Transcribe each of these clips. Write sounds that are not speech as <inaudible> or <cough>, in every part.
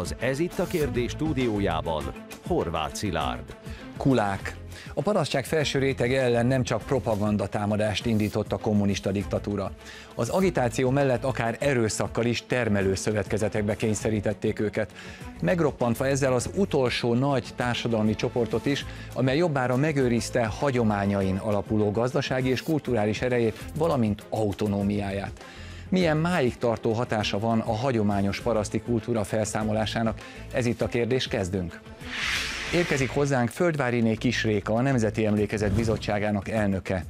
Az Ez itt a kérdés stúdiójában Horváth Szilárd. Kulák. A parasztság felső réteg ellen nem csak propaganda támadást indított a kommunista diktatúra. Az agitáció mellett akár erőszakkal is termelő szövetkezetekbe kényszerítették őket, megroppantva ezzel az utolsó nagy társadalmi csoportot is, amely jobbára megőrizte hagyományain alapuló gazdasági és kulturális erejét, valamint autonómiáját. Milyen máig tartó hatása van a hagyományos paraszti kultúra felszámolásának? Ez itt a kérdés, kezdünk. Érkezik hozzánk Földváriné Kisréka, a Nemzeti Emlékezet Bizottságának elnöke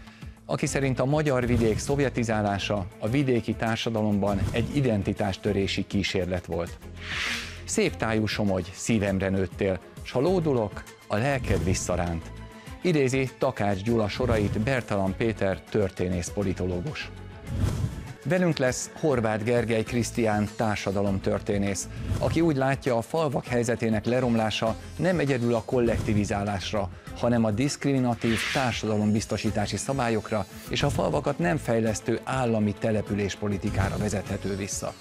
aki szerint a magyar vidék szovjetizálása a vidéki társadalomban egy identitástörési kísérlet volt. Szép tájú somogy, szívemre nőttél, s ha lódulok, a lelked visszaránt. Idézi Takács Gyula sorait Bertalan Péter történész politológus. Velünk lesz Horváth Gergely Krisztián társadalomtörténész, aki úgy látja, a falvak helyzetének leromlása nem egyedül a kollektivizálásra, hanem a diszkriminatív társadalombiztosítási szabályokra és a falvakat nem fejlesztő állami településpolitikára vezethető vissza.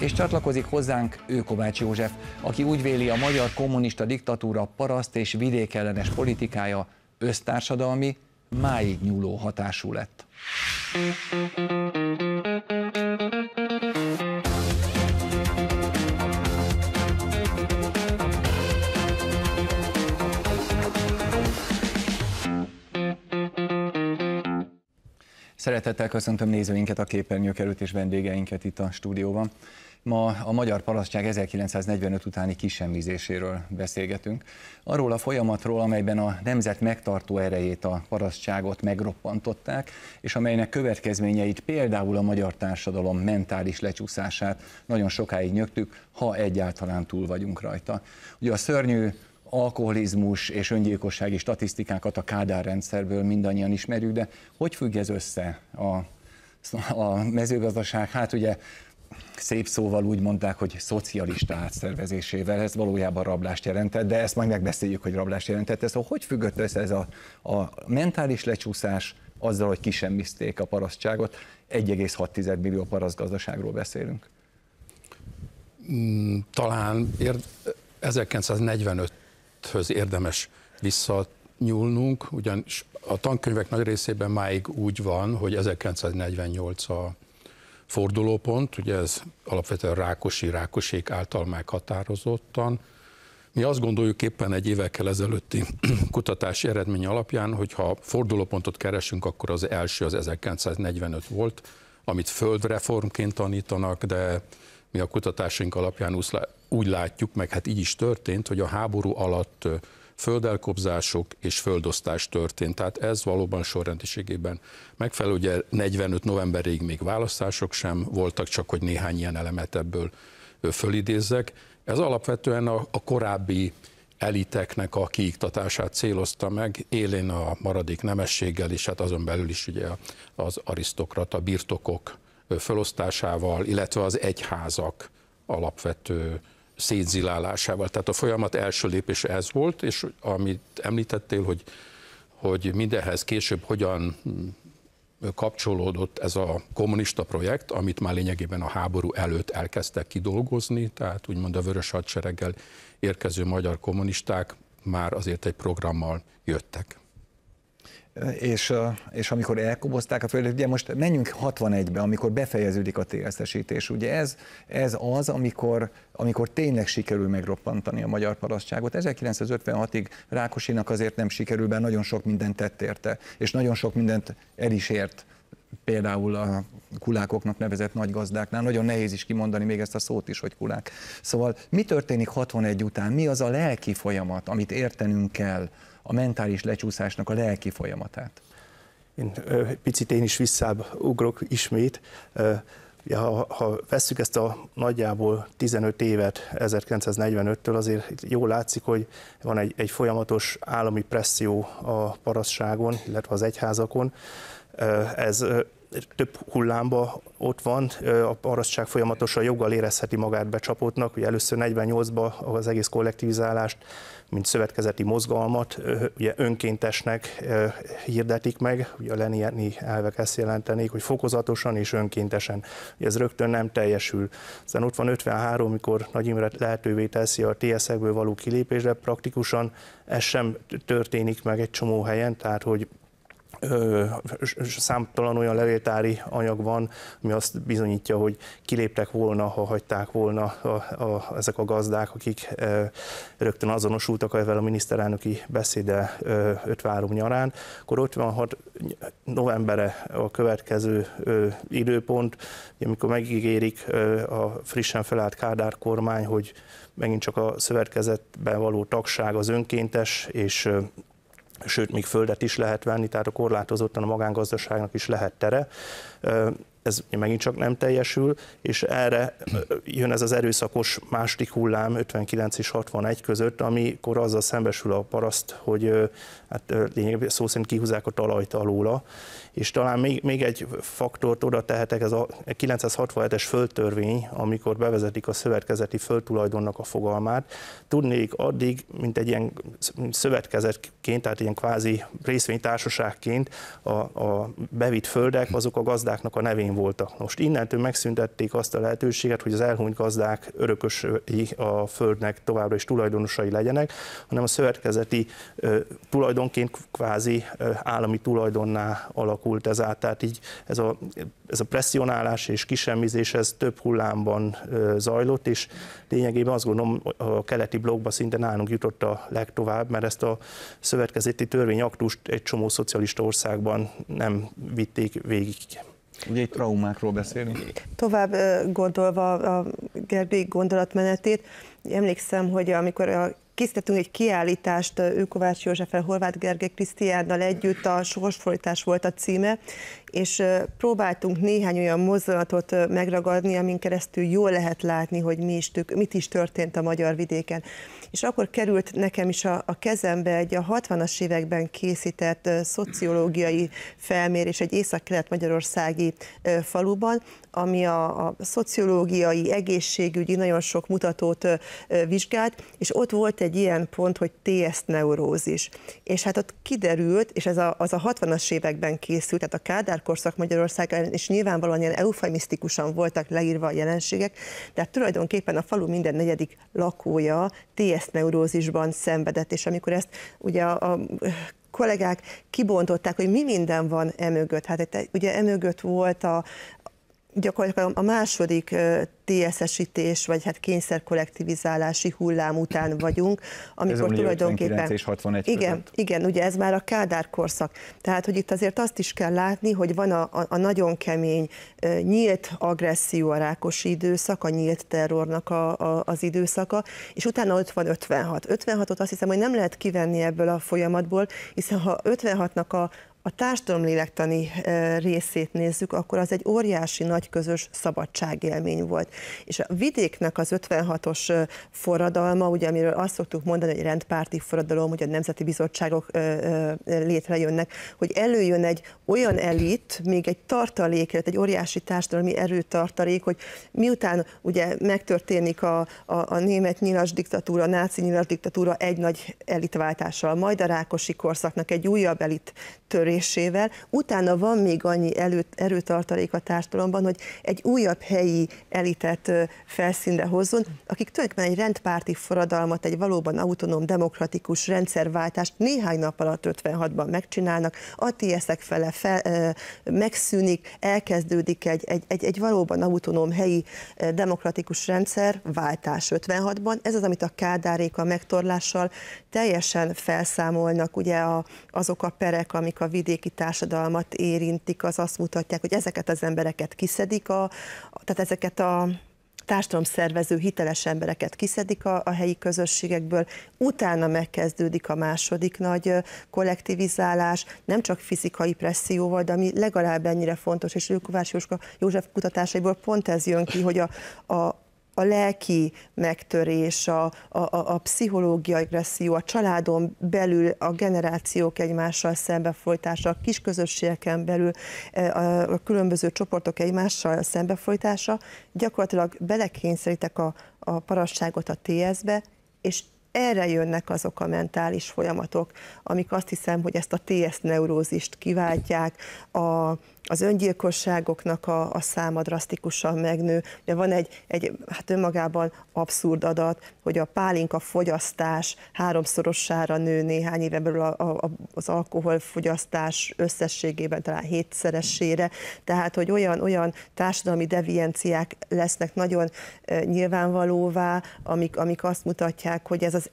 És csatlakozik hozzánk ő Kovács József, aki úgy véli a magyar kommunista diktatúra paraszt és vidékellenes politikája ösztársadalmi, máig nyúló hatású lett. Szeretettel köszöntöm nézőinket, a képernyők előtt és vendégeinket itt a stúdióban. Ma a magyar parasztság 1945 utáni kisemmizéséről beszélgetünk. Arról a folyamatról, amelyben a nemzet megtartó erejét a parasztságot megroppantották, és amelynek következményeit például a magyar társadalom mentális lecsúszását nagyon sokáig nyögtük, ha egyáltalán túl vagyunk rajta. Ugye a szörnyű alkoholizmus és öngyilkossági statisztikákat a Kádár rendszerből mindannyian ismerjük, de hogy függ ez össze a a mezőgazdaság, hát ugye szép szóval úgy mondták, hogy szocialista átszervezésével, ez valójában rablást jelentett, de ezt majd megbeszéljük, hogy rablást jelentett. Ez szóval hogy függött össze ez a, a mentális lecsúszás azzal, hogy kisemmiszték a parasztságot? 1,6 millió paraszt gazdaságról beszélünk. Mm, talán ér, 1945-höz érdemes visszanyúlnunk, ugyanis a tankönyvek nagy részében máig úgy van, hogy 1948 a fordulópont, ugye ez alapvetően Rákosi, Rákosék által meghatározottan. Mi azt gondoljuk éppen egy évekkel ezelőtti <clears throat> kutatási eredmény alapján, hogy ha fordulópontot keresünk, akkor az első az 1945 volt, amit földreformként tanítanak, de mi a kutatásaink alapján úgy látjuk, meg hát így is történt, hogy a háború alatt földelkobzások és földosztás történt. Tehát ez valóban sorrendiségében megfelelő. Ugye 45 novemberig még választások sem voltak, csak hogy néhány ilyen elemet ebből fölidézzek. Ez alapvetően a, a korábbi eliteknek a kiiktatását célozta meg, élén a maradék nemességgel, és hát azon belül is ugye az arisztokrata birtokok felosztásával, illetve az egyházak alapvető szétzilálásával. Tehát a folyamat első lépése ez volt, és amit említettél, hogy, hogy mindenhez később hogyan kapcsolódott ez a kommunista projekt, amit már lényegében a háború előtt elkezdtek kidolgozni, tehát úgymond a vörös hadsereggel érkező magyar kommunisták már azért egy programmal jöttek és, és amikor elkobozták a földet, ugye most menjünk 61-be, amikor befejeződik a tsz ugye ez, ez az, amikor, amikor tényleg sikerül megroppantani a magyar parasztságot. 1956-ig Rákosinak azért nem sikerül, mert nagyon sok mindent tett érte, és nagyon sok mindent el is ért például a kulákoknak nevezett nagy gazdáknál, nagyon nehéz is kimondani még ezt a szót is, hogy kulák. Szóval mi történik 61 után, mi az a lelki folyamat, amit értenünk kell, a mentális lecsúszásnak a lelki folyamatát. Én picit én is visszább ugrok ismét. Ha, ha vesszük ezt a nagyjából 15 évet 1945-től, azért jól látszik, hogy van egy, egy folyamatos állami presszió a parasztságon, illetve az egyházakon. Ez több hullámba ott van, a parasztság folyamatosan joggal érezheti magát becsapottnak, hogy először 48-ban az egész kollektivizálást mint szövetkezeti mozgalmat ugye önkéntesnek hirdetik meg, ugye a lenieni elvek ezt jelentenék, hogy fokozatosan és önkéntesen. Ugye ez rögtön nem teljesül. Aztán ott van 53, mikor Nagy Imre lehetővé teszi a TSZ-ekből való kilépésre, praktikusan ez sem történik meg egy csomó helyen, tehát hogy számtalan olyan levéltári anyag van, ami azt bizonyítja, hogy kiléptek volna, ha hagyták volna a, a, ezek a gazdák, akik ö, rögtön azonosultak ezzel a miniszterelnöki beszéde 5. 53 nyarán, akkor 56 novembere a következő ö, időpont, amikor megígérik ö, a frissen felállt Kádár kormány, hogy megint csak a szövetkezetben való tagság az önkéntes, és sőt, még földet is lehet venni, tehát a korlátozottan a magángazdaságnak is lehet tere ez megint csak nem teljesül, és erre jön ez az erőszakos második hullám 59 és 61 között, amikor azzal szembesül a paraszt, hogy hát lényeg, szó szerint kihúzák a talajt alóla, és talán még, még egy faktort oda tehetek, ez a 967-es földtörvény, amikor bevezetik a szövetkezeti földtulajdonnak a fogalmát. Tudnék addig, mint egy ilyen szövetkezetként, tehát ilyen kvázi részvénytársaságként a, a bevitt földek, azok a gazdáknak a nevén voltak. Most innentől megszüntették azt a lehetőséget, hogy az elhunyt gazdák örökösi a földnek továbbra is tulajdonosai legyenek, hanem a szövetkezeti tulajdonként kvázi állami tulajdonná alakult ez át. Tehát így ez a, ez a presszionálás és kisemmizés ez több hullámban zajlott, és lényegében azt gondolom a keleti blokkba szinte nálunk jutott a legtovább, mert ezt a szövetkezeti törvényaktust egy csomó szocialista országban nem vitték végig. Ugye egy traumákról beszélünk? Tovább gondolva a Gerbi gondolatmenetét, emlékszem, hogy amikor a készítettünk egy kiállítást, ő Kovács Józseffel, Horváth Gergely Krisztiánnal együtt, a sorsfordítás volt a címe, és próbáltunk néhány olyan mozdulatot megragadni, amin keresztül jól lehet látni, hogy mi is tük, mit is történt a magyar vidéken. És akkor került nekem is a, a kezembe egy a 60-as években készített szociológiai felmérés egy észak-kelet-magyarországi faluban, ami a, a szociológiai, egészségügyi nagyon sok mutatót vizsgált, és ott volt egy ilyen pont, hogy TS neurózis. És hát ott kiderült, és ez a, az a 60-as években készült, tehát a Kádár korszak Magyarország ellen, és nyilvánvalóan ilyen eufemisztikusan voltak leírva a jelenségek, de hát tulajdonképpen a falu minden negyedik lakója TS neurózisban szenvedett, és amikor ezt ugye a, a kollégák kibontották, hogy mi minden van emögött. Hát ugye emögött volt a gyakorlatilag a második TSS-ítés, vagy hát kollektivizálási hullám után vagyunk, amikor ez tulajdonképpen... és 61 igen, között. igen, ugye ez már a Kádár korszak. Tehát, hogy itt azért azt is kell látni, hogy van a, a, a nagyon kemény, nyílt agresszió a rákosi időszak, a nyílt terrornak a, a, az időszaka, és utána ott van 56. 56-ot azt hiszem, hogy nem lehet kivenni ebből a folyamatból, hiszen ha 56-nak a, a társadalomlélektani részét nézzük, akkor az egy óriási nagy közös szabadságélmény volt. És a vidéknek az 56-os forradalma, ugye amiről azt szoktuk mondani, hogy rendpárti forradalom, hogy a nemzeti bizottságok létrejönnek, hogy előjön egy olyan elit, még egy tartalék, egy óriási társadalmi erőtartalék, hogy miután ugye megtörténik a, a, a német nyilas diktatúra, a náci nyilas diktatúra egy nagy elitváltással, majd a rákosi korszaknak egy újabb elit törés, elismerésével, utána van még annyi elő, erőtartalék a társadalomban, hogy egy újabb helyi elitet felszínre hozzon, akik tulajdonképpen egy rendpárti forradalmat, egy valóban autonóm demokratikus rendszerváltást néhány nap alatt 56-ban megcsinálnak, a tieszek fele fel, ö, megszűnik, elkezdődik egy, egy, egy, egy valóban autonóm helyi demokratikus rendszer, váltás 56-ban. Ez az, amit a Kádárék a megtorlással teljesen felszámolnak, ugye a, azok a perek, amik a videó vidéki társadalmat érintik, az azt mutatják, hogy ezeket az embereket kiszedik, a, tehát ezeket a szervező hiteles embereket kiszedik a, a helyi közösségekből, utána megkezdődik a második nagy kollektivizálás, nem csak fizikai presszióval, de ami legalább ennyire fontos, és Kovács József kutatásaiból pont ez jön ki, hogy a, a, a lelki megtörés, a, a, a pszichológiai agresszió, a családon belül a generációk egymással szembefolytása, a kisközösségeken belül e, a, a különböző csoportok egymással szembefolytása, gyakorlatilag belekényszerítek a, a parasságot a tsz be és erre jönnek azok a mentális folyamatok, amik azt hiszem, hogy ezt a TS neurózist kiváltják, a, az öngyilkosságoknak a, a száma drasztikusan megnő. Ugye van egy, egy hát önmagában abszurd adat, hogy a pálinka fogyasztás háromszorosára nő néhány éve belül a, a, az alkoholfogyasztás összességében talán hétszeresére, tehát hogy olyan, olyan társadalmi devienciák lesznek nagyon eh, nyilvánvalóvá, amik, amik azt mutatják, hogy ez az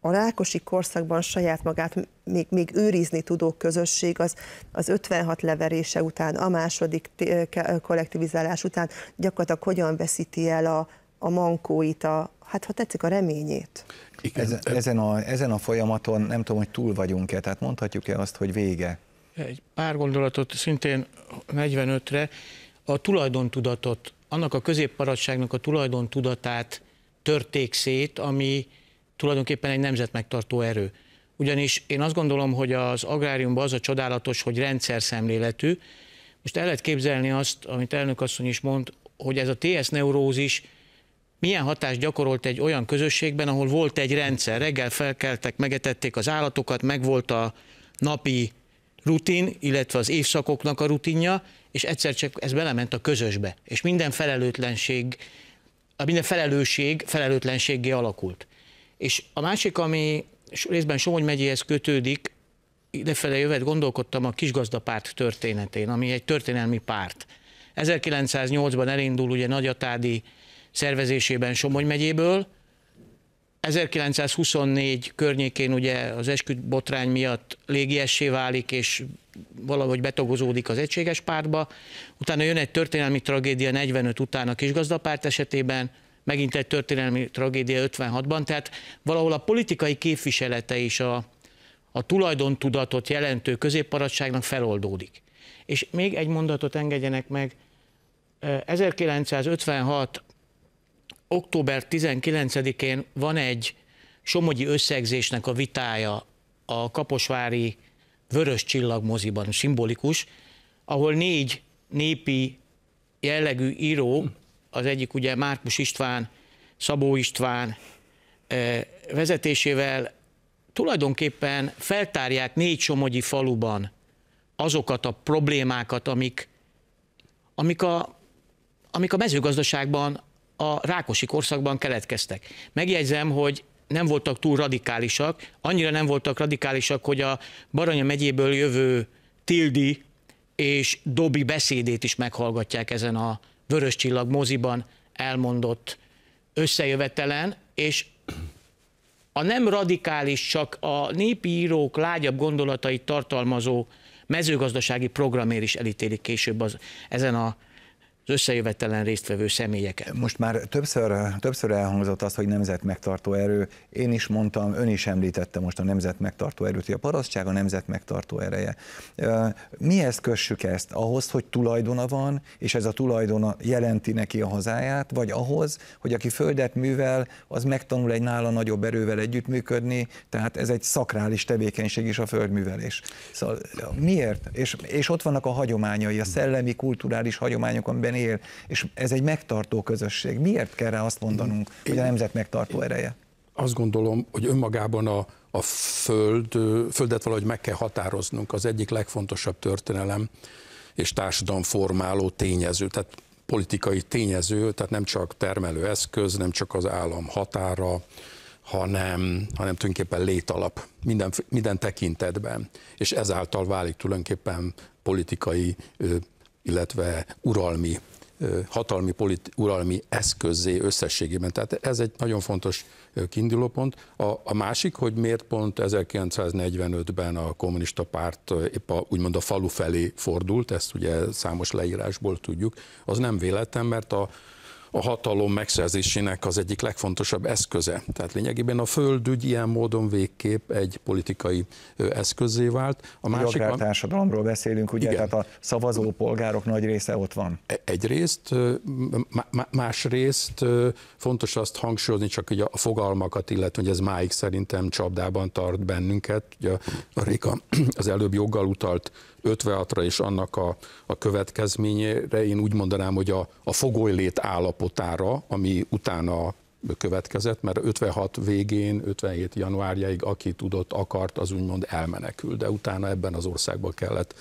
a rákosi korszakban saját magát még, még őrizni tudó közösség az, az 56 leverése után, a második eh, eh, kollektivizálás után gyakorlatilag hogyan veszíti el a, a mankóit, a, hát ha tetszik, a reményét. Ezen, ezen, a, ezen a folyamaton nem tudom, hogy túl vagyunk-e, tehát mondhatjuk-e azt, hogy vége? Egy pár gondolatot szintén 45-re, a tulajdontudatot, annak a középparadságnak a tulajdontudatát törték szét, ami tulajdonképpen egy nemzetmegtartó erő. Ugyanis én azt gondolom, hogy az agráriumban az a csodálatos, hogy rendszer szemléletű. Most el lehet képzelni azt, amit elnök asszony is mond, hogy ez a TS neurózis milyen hatást gyakorolt egy olyan közösségben, ahol volt egy rendszer. Reggel felkeltek, megetették az állatokat, megvolt a napi rutin, illetve az évszakoknak a rutinja, és egyszer csak ez belement a közösbe, és minden felelőtlenség, a minden felelősség felelőtlenségé alakult. És a másik, ami részben Somogy megyéhez kötődik, idefele jövet gondolkodtam a kisgazdapárt történetén, ami egy történelmi párt. 1908-ban elindul ugye Nagyatádi szervezésében Somogy megyéből, 1924 környékén ugye az esküt botrány miatt légiessé válik, és valahogy betagozódik az egységes pártba. Utána jön egy történelmi tragédia 45 után a kisgazdapárt esetében, megint egy történelmi tragédia 56-ban, tehát valahol a politikai képviselete is a, a tulajdontudatot jelentő középparadságnak feloldódik. És még egy mondatot engedjenek meg, 1956. október 19-én van egy Somogyi összegzésnek a vitája a Kaposvári Vörös Csillag moziban, szimbolikus, ahol négy népi jellegű író hm az egyik ugye Márkus István, Szabó István e, vezetésével tulajdonképpen feltárják négy somogyi faluban azokat a problémákat, amik, amik, a, amik a mezőgazdaságban a rákosi korszakban keletkeztek. Megjegyzem, hogy nem voltak túl radikálisak, annyira nem voltak radikálisak, hogy a Baranya megyéből jövő Tildi és Dobi beszédét is meghallgatják ezen a Vörös Csillag moziban elmondott összejövetelen, és a nem radikális, csak a népi írók lágyabb gondolatait tartalmazó mezőgazdasági programért is elítélik később az, ezen a összejövetelen résztvevő személyeket. Most már többször, többször elhangzott az, hogy nemzet megtartó erő. Én is mondtam, ön is említette most a nemzet megtartó erőt, hogy a parasztság a nemzet megtartó ereje. Mihez kössük ezt? Ahhoz, hogy tulajdona van, és ez a tulajdona jelenti neki a hazáját, vagy ahhoz, hogy aki földet művel, az megtanul egy nála nagyobb erővel együttműködni, tehát ez egy szakrális tevékenység is a földművelés. Szóval miért? És, és ott vannak a hagyományai, a szellemi, kulturális hagyományok, amiben él, és ez egy megtartó közösség. Miért kell rá azt mondanunk, én, hogy a nemzet megtartó ereje? Azt gondolom, hogy önmagában a, a föld, földet valahogy meg kell határoznunk, az egyik legfontosabb történelem és formáló tényező, tehát politikai tényező, tehát nem csak termelő eszköz, nem csak az állam határa, hanem, hanem tulajdonképpen létalap minden, minden tekintetben, és ezáltal válik tulajdonképpen politikai illetve uralmi hatalmi, politi- uralmi eszközé összességében. Tehát ez egy nagyon fontos kiindulópont. A, a másik, hogy miért pont 1945-ben a kommunista párt épp a, úgymond a falu felé fordult, ezt ugye számos leírásból tudjuk, az nem véletlen, mert a a hatalom megszerzésének az egyik legfontosabb eszköze. Tehát lényegében a földügy ilyen módon végképp egy politikai eszközé vált. A másik a társadalomról beszélünk, ugye, igen. tehát a szavazó polgárok nagy része ott van. E, egyrészt, másrészt fontos azt hangsúlyozni, csak hogy a fogalmakat, illetve hogy ez máig szerintem csapdában tart bennünket. Ugye a Réka az előbb joggal utalt 56-ra és annak a, a következményére, én úgy mondanám, hogy a, a fogolylét állapotára, ami utána következett, mert 56 végén, 57 januárjáig aki tudott, akart, az úgymond elmenekül, de utána ebben az országban kellett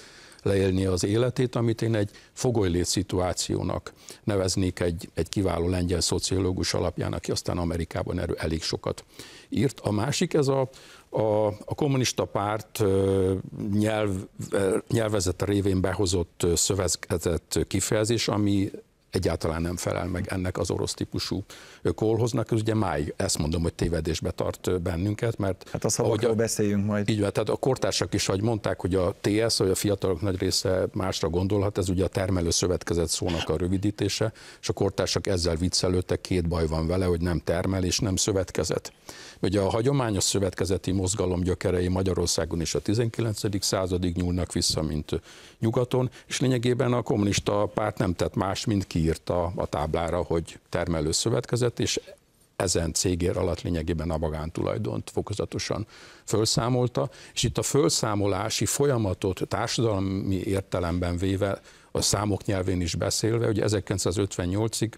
leélni az életét, amit én egy fogolylét szituációnak neveznék egy, egy kiváló lengyel szociológus alapján, aki aztán Amerikában erről elég sokat írt. A másik ez a, a, a kommunista párt nyelv, nyelvezete révén behozott szövetkezett kifejezés, ami egyáltalán nem felel meg ennek az orosz típusú kolhoznak, ez ugye máig ezt mondom, hogy tévedésbe tart bennünket, mert... Hát a szavakról beszéljünk majd. Így van, tehát a kortársak is, ahogy mondták, hogy a TS, hogy a fiatalok nagy része másra gondolhat, ez ugye a termelő szövetkezet szónak a rövidítése, és a kortársak ezzel viccelődtek, két baj van vele, hogy nem termel és nem szövetkezet. Ugye a hagyományos szövetkezeti mozgalom gyökerei Magyarországon is a 19. századig nyúlnak vissza, mint nyugaton, és lényegében a kommunista párt nem tett más, mint ki kiírta a táblára, hogy termelőszövetkezet, és ezen cégér alatt lényegében a magántulajdont fokozatosan fölszámolta, és itt a fölszámolási folyamatot társadalmi értelemben véve, a számok nyelvén is beszélve, hogy 1958-ig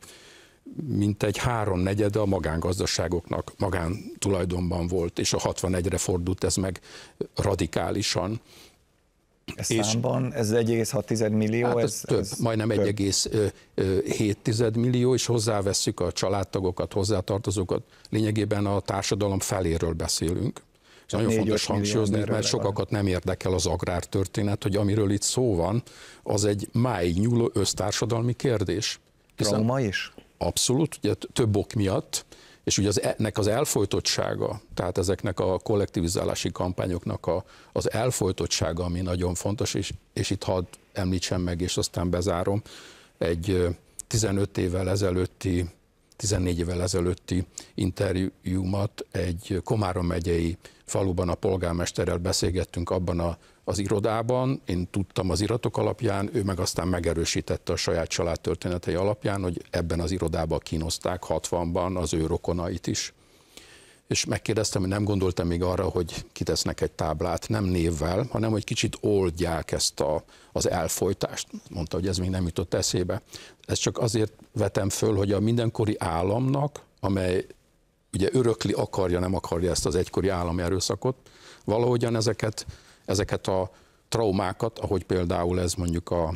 mintegy háromnegyede a magángazdaságoknak magántulajdonban volt, és a 61-re fordult ez meg radikálisan. Ez számban, ez 1,6 millió? Hát ez, ez több, ez majdnem 1,7 millió, és hozzáveszük a családtagokat, hozzátartozókat, lényegében a társadalom feléről beszélünk. És nagyon fontos hangsúlyozni, mert sokakat nem érdekel az agrártörténet, hogy amiről itt szó van, az egy máig nyúló össztársadalmi kérdés. Trauma is? Abszolút, ugye több ok miatt, és ugye az, ennek az elfolytottsága, tehát ezeknek a kollektivizálási kampányoknak a, az elfolytottsága, ami nagyon fontos, és, és itt hadd említsem meg, és aztán bezárom, egy 15 évvel ezelőtti, 14 évvel ezelőtti interjúmat egy Komárom megyei faluban a polgármesterrel beszélgettünk abban a az irodában, én tudtam az iratok alapján, ő meg aztán megerősítette a saját történetei alapján, hogy ebben az irodában kínozták 60-ban az ő rokonait is. És megkérdeztem, hogy nem gondoltam még arra, hogy kitesznek egy táblát, nem névvel, hanem hogy kicsit oldják ezt a, az elfolytást. Mondta, hogy ez még nem jutott eszébe. Ez csak azért vetem föl, hogy a mindenkori államnak, amely ugye örökli akarja, nem akarja ezt az egykori állami erőszakot, valahogyan ezeket ezeket a traumákat, ahogy például ez mondjuk a,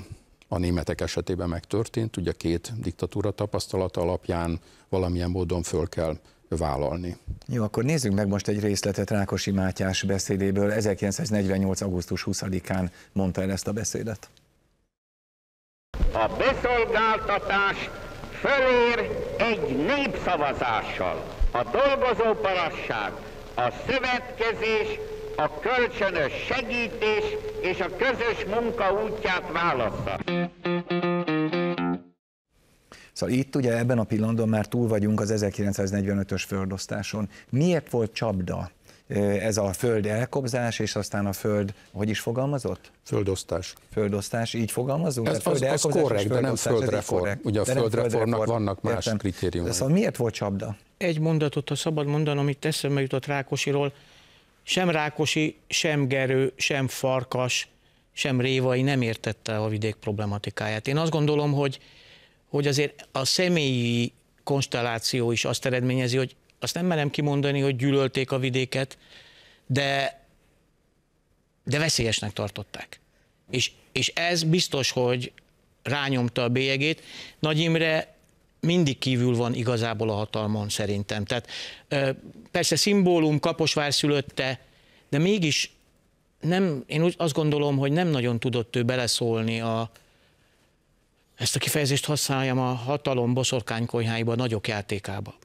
a németek esetében megtörtént, ugye két diktatúra tapasztalata alapján valamilyen módon föl kell vállalni. Jó, akkor nézzük meg most egy részletet Rákosi Mátyás beszédéből. 1948. augusztus 20-án mondta el ezt a beszédet. A beszolgáltatás fölér egy népszavazással. A parasság, a szövetkezés a kölcsönös segítés és a közös munka útját válassza. Szóval itt ugye ebben a pillanatban már túl vagyunk az 1945-ös földosztáson. Miért volt csapda e, ez a föld elkobzás, és aztán a föld, hogy is fogalmazott? Földosztás. Földosztás, így fogalmazunk? Ez, föld az, az korrekt, de nem földreform. Korrekt. Ugye a földreformnak földreform. vannak más Értem. kritériumai. Szóval miért volt csapda? Egy mondatot, ha szabad mondanom, itt eszembe jutott Rákosiról, sem Rákosi, sem Gerő, sem Farkas, sem Révai nem értette a vidék problematikáját. Én azt gondolom, hogy, hogy azért a személyi konstelláció is azt eredményezi, hogy azt nem merem kimondani, hogy gyűlölték a vidéket, de, de veszélyesnek tartották. És, és ez biztos, hogy rányomta a bélyegét. Nagy Imre mindig kívül van igazából a hatalmon szerintem. Tehát persze szimbólum, Kaposvár szülötte, de mégis nem, én úgy azt gondolom, hogy nem nagyon tudott ő beleszólni a, ezt a kifejezést használjam a hatalom boszorkánykonyháiba, a nagyok játékába.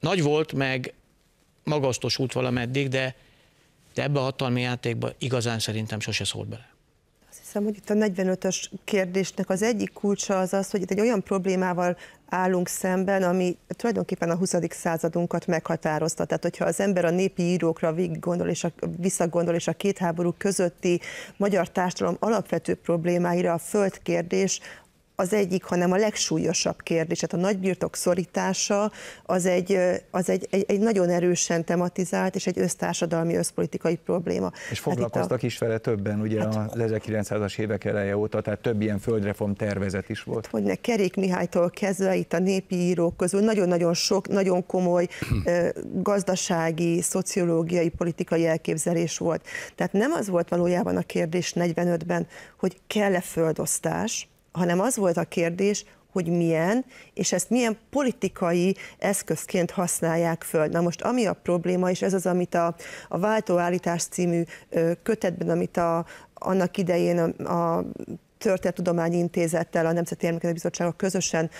Nagy volt, meg magasztos út valameddig, de, de ebbe a hatalmi játékba igazán szerintem sose szólt bele. Azt hiszem, hogy itt a 45-ös kérdésnek az egyik kulcsa az az, hogy itt egy olyan problémával állunk szemben, ami tulajdonképpen a 20. századunkat meghatározta. Tehát, hogyha az ember a népi írókra gondol és a, visszagondol, és a két háború közötti magyar társadalom alapvető problémáira a földkérdés, az egyik, hanem a legsúlyosabb kérdés. tehát a nagybirtok szorítása az, egy, az egy, egy, egy nagyon erősen tematizált és egy össztársadalmi, összpolitikai probléma. És hát foglalkoztak hát a... is vele többen, ugye hát, az 1900-as évek eleje óta, tehát több ilyen földreform tervezet is volt. Hát, hogy ne Kerék Mihálytól kezdve itt a népi írók közül nagyon-nagyon sok, nagyon komoly gazdasági, szociológiai, politikai elképzelés volt. Tehát nem az volt valójában a kérdés 45-ben, hogy kell-e földosztás, hanem az volt a kérdés, hogy milyen, és ezt milyen politikai eszközként használják föl. Na most ami a probléma, és ez az, amit a, a Váltóállítás című kötetben, amit a, annak idején a, a Történettudományi Intézettel, a Nemzeti Érmekedő Bizottsága közösen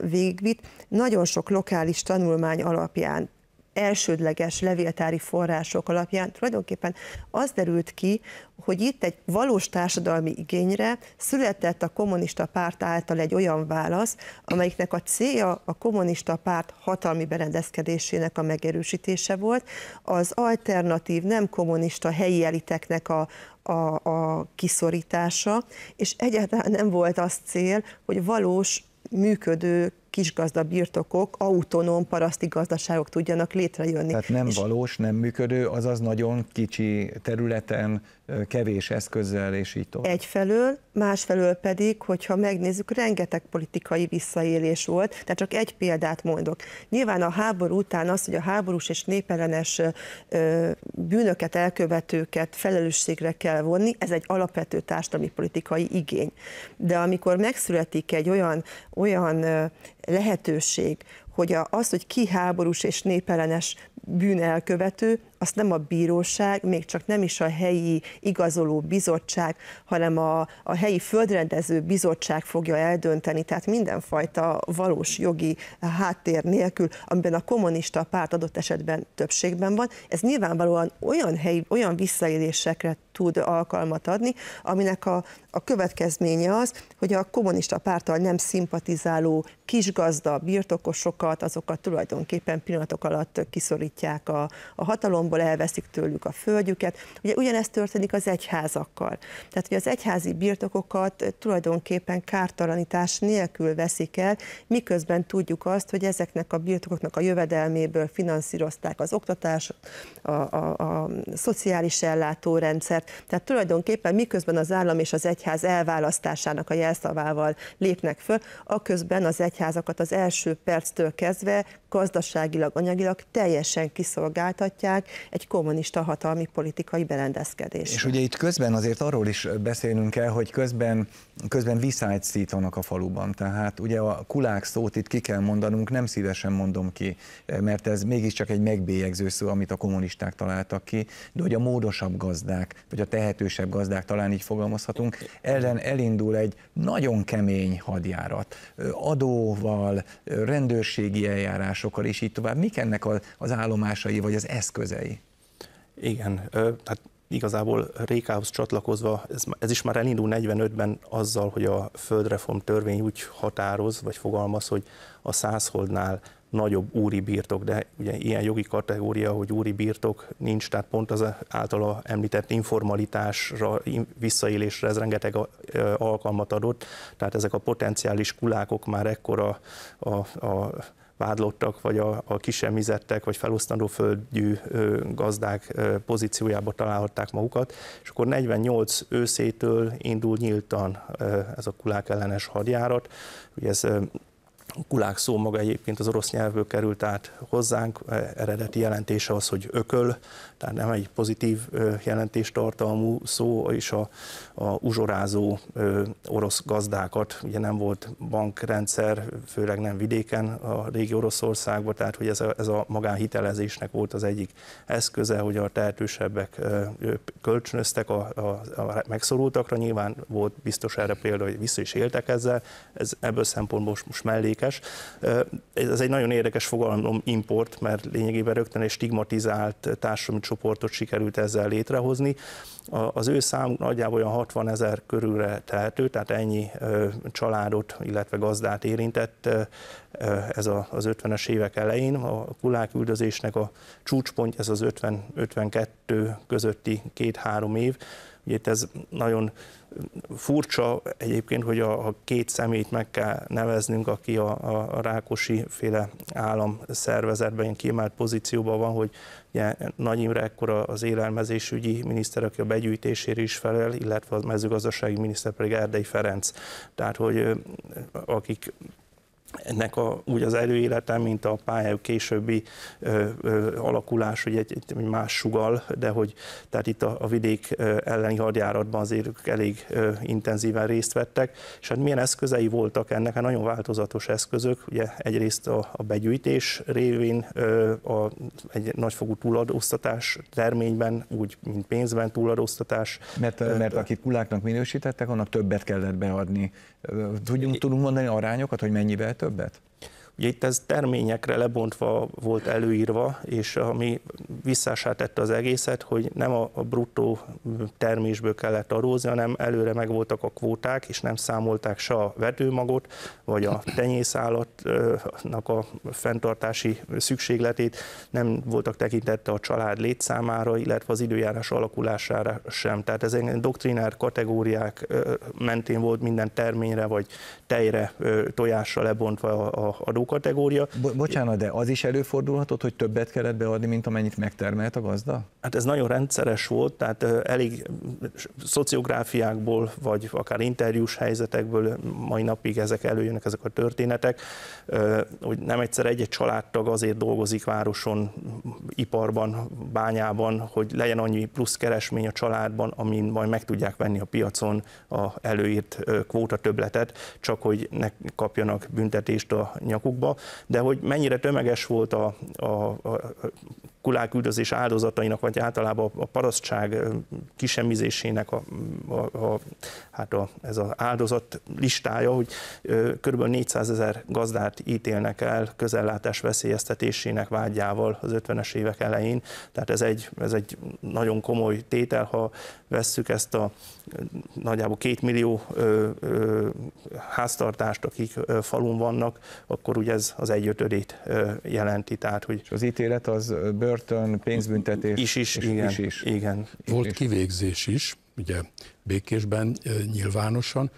végigvitt, nagyon sok lokális tanulmány alapján elsődleges levéltári források alapján tulajdonképpen az derült ki, hogy itt egy valós társadalmi igényre született a kommunista párt által egy olyan válasz, amelyiknek a célja a kommunista párt hatalmi berendezkedésének a megerősítése volt, az alternatív, nem kommunista helyi eliteknek a, a, a kiszorítása, és egyáltalán nem volt az cél, hogy valós működő kisgazda birtokok, autonóm paraszti gazdaságok tudjanak létrejönni. Tehát nem és valós, nem működő, azaz nagyon kicsi területen kevés eszközzel, és így tovább. Egyfelől, másfelől pedig, hogyha megnézzük, rengeteg politikai visszaélés volt, tehát csak egy példát mondok. Nyilván a háború után az, hogy a háborús és népellenes bűnöket, elkövetőket felelősségre kell vonni, ez egy alapvető társadalmi politikai igény. De amikor megszületik egy olyan, olyan lehetőség, hogy az, hogy ki háborús és népellenes bűnelkövető, azt nem a bíróság, még csak nem is a helyi igazoló bizottság, hanem a, a helyi földrendező bizottság fogja eldönteni, tehát mindenfajta valós jogi háttér nélkül, amiben a kommunista párt adott esetben többségben van, ez nyilvánvalóan olyan helyi, olyan visszaélésekre tud alkalmat adni, aminek a, a következménye az, hogy a kommunista pártal nem szimpatizáló kisgazda birtokosokat, azokat tulajdonképpen pillanatok alatt kiszorít elszakítják a, a hatalomból, elveszik tőlük a földjüket. Ugye ugyanezt történik az egyházakkal. Tehát, hogy az egyházi birtokokat eh, tulajdonképpen kártalanítás nélkül veszik el, miközben tudjuk azt, hogy ezeknek a birtokoknak a jövedelméből finanszírozták az oktatást, a, a, a szociális ellátórendszert. Tehát tulajdonképpen miközben az állam és az egyház elválasztásának a jelszavával lépnek föl, aközben az egyházakat az első perctől kezdve gazdaságilag, anyagilag teljesen teljesen kiszolgáltatják egy kommunista hatalmi politikai berendezkedés. És ugye itt közben azért arról is beszélnünk kell, hogy közben, közben viszályt szítanak a faluban. Tehát ugye a kulák szót itt ki kell mondanunk, nem szívesen mondom ki, mert ez mégiscsak egy megbélyegző szó, amit a kommunisták találtak ki, de hogy a módosabb gazdák, vagy a tehetősebb gazdák, talán így fogalmazhatunk, ellen elindul egy nagyon kemény hadjárat. Adóval, rendőrségi eljárásokkal, és így tovább. Mik ennek az állam állomásai vagy az eszközei. Igen, tehát igazából Rékához csatlakozva, ez, ez is már elindul 45-ben azzal, hogy a földreform törvény úgy határoz, vagy fogalmaz, hogy a százholdnál nagyobb úri birtok, de ugye ilyen jogi kategória, hogy úri birtok nincs, tehát pont az általa említett informalitásra, visszaélésre ez rengeteg alkalmat adott, tehát ezek a potenciális kulákok már ekkora a, a, a vádlottak, vagy a, a kisemizettek, vagy felosztandó földjű gazdák pozíciójába találhatták magukat, és akkor 48 őszétől indul nyíltan ez a kulák ellenes hadjárat. Ugye ez kulák szó maga egyébként az orosz nyelvből került át hozzánk, e, eredeti jelentése az, hogy ököl, tehát nem egy pozitív jelentéstartalmú szó, és a, a uzsorázó orosz gazdákat, ugye nem volt bankrendszer, főleg nem vidéken a régi Oroszországban, tehát hogy ez a, ez a magánhitelezésnek volt az egyik eszköze, hogy a tehetősebbek kölcsönöztek a, a, a megszorultakra, nyilván volt biztos erre példa, hogy vissza is éltek ezzel, ez ebből szempontból most mellékes, érdekes. Ez egy nagyon érdekes fogalom import, mert lényegében rögtön egy stigmatizált társadalmi csoportot sikerült ezzel létrehozni. Az ő szám nagyjából olyan 60 ezer körülre tehető, tehát ennyi családot, illetve gazdát érintett ez az 50-es évek elején. A kulák üldözésnek a csúcspontja ez az 50-52 közötti két-három év. Ugye itt ez nagyon furcsa egyébként, hogy a, a két személyt meg kell neveznünk, aki a, a, a Rákosi féle állam ilyen kiemelt pozícióban van, hogy ugye Nagy Imre ekkor az élelmezésügyi miniszter, aki a begyűjtésére is felel, illetve a mezőgazdasági miniszter pedig Erdei Ferenc. Tehát, hogy akik ennek a, úgy az előélete, mint a pályájuk későbbi ö, ö, alakulás, hogy egy, egy más sugal, de hogy tehát itt a, a vidék elleni hadjáratban azért elég ö, intenzíven részt vettek, és hát milyen eszközei voltak ennek, hát nagyon változatos eszközök, ugye egyrészt a, a begyűjtés révén ö, a, egy nagyfogú túladóztatás terményben, úgy, mint pénzben túladóztatás. Mert, mert akit kuláknak minősítettek, annak többet kellett beadni Tudjunk, tudunk mondani arányokat, hogy mennyivel többet? Ugye itt ez terményekre lebontva volt előírva, és ami visszásá tette az egészet, hogy nem a bruttó termésből kellett arózni, hanem előre megvoltak a kvóták, és nem számolták se a vetőmagot, vagy a tenyészállatnak a fenntartási szükségletét, nem voltak tekintette a család létszámára, illetve az időjárás alakulására sem. Tehát ez egy doktrinár kategóriák mentén volt minden terményre, vagy tejre, tojásra lebontva a, a, a kategória. Bo- bocsánat, de az is előfordulhatott, hogy többet kellett beadni, mint amennyit megtermelt a gazda? Hát ez nagyon rendszeres volt, tehát elég szociográfiákból, vagy akár interjús helyzetekből mai napig ezek előjönnek, ezek a történetek, hogy nem egyszer egy-egy családtag azért dolgozik városon, iparban, bányában, hogy legyen annyi plusz keresmény a családban, amin majd meg tudják venni a piacon a előírt kvóta többletet, csak hogy ne kapjanak büntetést a nyakuk Facebookba, de hogy mennyire tömeges volt a, a, a kulák üldözés áldozatainak, vagy általában a parasztság kisemmizésének a, a, a, hát a, ez az áldozat listája, hogy kb. 400 ezer gazdát ítélnek el közellátás veszélyeztetésének vágyával az 50-es évek elején. Tehát ez egy, ez egy nagyon komoly tétel, ha vesszük ezt a nagyjából két millió ö, ö, háztartást, akik falun vannak, akkor ugye ez az egyötödét jelenti. Tehát, hogy És az ítélet az bőr börtön, pénzbüntetés. Is is, és, igen, is, is. igen. Volt is. kivégzés is, ugye békésben, nyilvánosan.